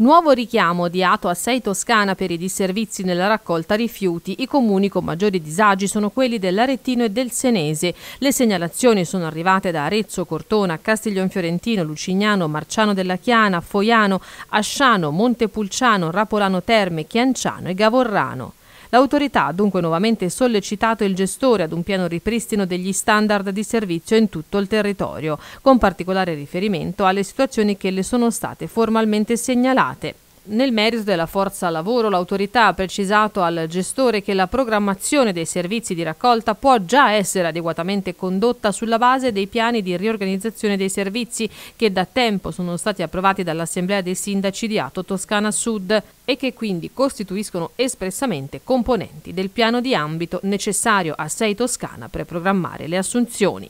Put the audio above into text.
Nuovo richiamo di Ato a 6 Toscana per i disservizi nella raccolta rifiuti. I comuni con maggiori disagi sono quelli dell'Aretino e del Senese. Le segnalazioni sono arrivate da Arezzo, Cortona, Castiglion Fiorentino, Lucignano, Marciano della Chiana, Foiano, Asciano, Montepulciano, Rapolano Terme, Chianciano e Gavorrano. L'autorità ha dunque nuovamente sollecitato il gestore ad un piano ripristino degli standard di servizio in tutto il territorio, con particolare riferimento alle situazioni che le sono state formalmente segnalate. Nel merito della forza lavoro, l'autorità ha precisato al gestore che la programmazione dei servizi di raccolta può già essere adeguatamente condotta sulla base dei piani di riorganizzazione dei servizi che da tempo sono stati approvati dall'Assemblea dei Sindaci di Ato Toscana Sud e che quindi costituiscono espressamente componenti del piano di ambito necessario a Sei Toscana per programmare le assunzioni.